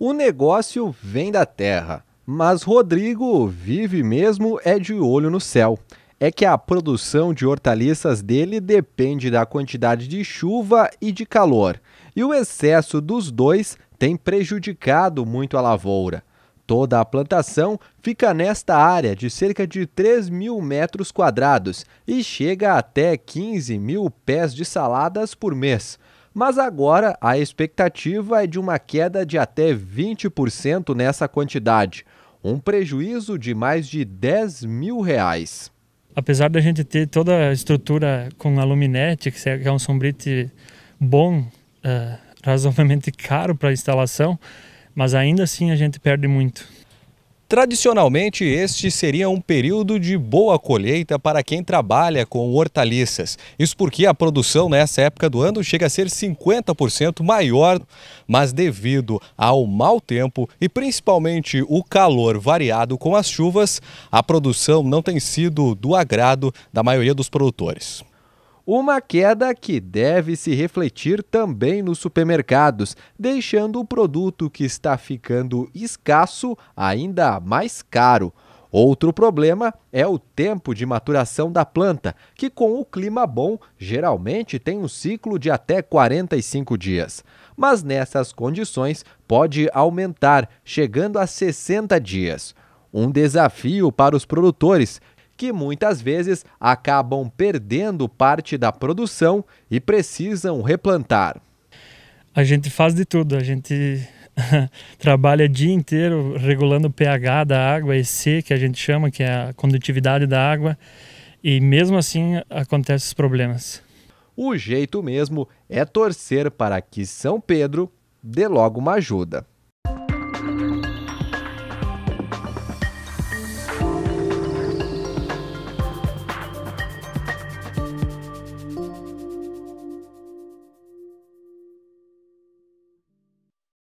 O negócio vem da terra, mas Rodrigo vive mesmo é de olho no céu. É que a produção de hortaliças dele depende da quantidade de chuva e de calor, e o excesso dos dois tem prejudicado muito a lavoura. Toda a plantação fica nesta área de cerca de 3 mil metros quadrados e chega até 15 mil pés de saladas por mês mas agora a expectativa é de uma queda de até 20% nessa quantidade, um prejuízo de mais de 10 mil reais. Apesar da gente ter toda a estrutura com aluminete, é, que é um sombrite bom, eh, razoavelmente caro para instalação, mas ainda assim a gente perde muito. Tradicionalmente, este seria um período de boa colheita para quem trabalha com hortaliças. Isso porque a produção nessa época do ano chega a ser 50% maior, mas devido ao mau tempo e principalmente o calor variado com as chuvas, a produção não tem sido do agrado da maioria dos produtores. Uma queda que deve se refletir também nos supermercados, deixando o produto que está ficando escasso ainda mais caro. Outro problema é o tempo de maturação da planta, que com o clima bom geralmente tem um ciclo de até 45 dias. Mas nessas condições pode aumentar, chegando a 60 dias. Um desafio para os produtores que muitas vezes acabam perdendo parte da produção e precisam replantar. A gente faz de tudo, a gente trabalha dia inteiro regulando o pH da água, EC, que a gente chama, que é a condutividade da água, e mesmo assim acontecem os problemas. O jeito mesmo é torcer para que São Pedro dê logo uma ajuda.